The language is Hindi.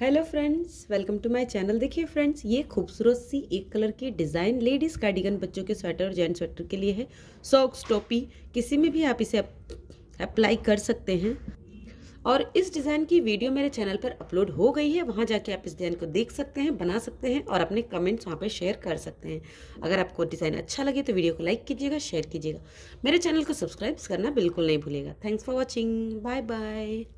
hello friends welcome to my channel देखिए फ्रेंड्स ये खूबसूरत सी एक कलर की डिज़ाइन लेडीज़ कार्डिगन बच्चों के स्वेटर और जेंट्स स्वेटर के लिए है सॉक्स टोपी किसी में भी आप इसे अप्लाई कर सकते हैं और इस डिज़ाइन की वीडियो मेरे चैनल पर अपलोड हो गई है वहाँ जाके आप इस डिज़ाइन को देख सकते हैं बना सकते हैं और अपने कमेंट्स वहाँ पर शेयर कर सकते हैं अगर आपको डिज़ाइन अच्छा लगे तो वीडियो को लाइक कीजिएगा शेयर कीजिएगा मेरे चैनल को सब्सक्राइब करना बिल्कुल नहीं भूलेगा thanks for watching bye bye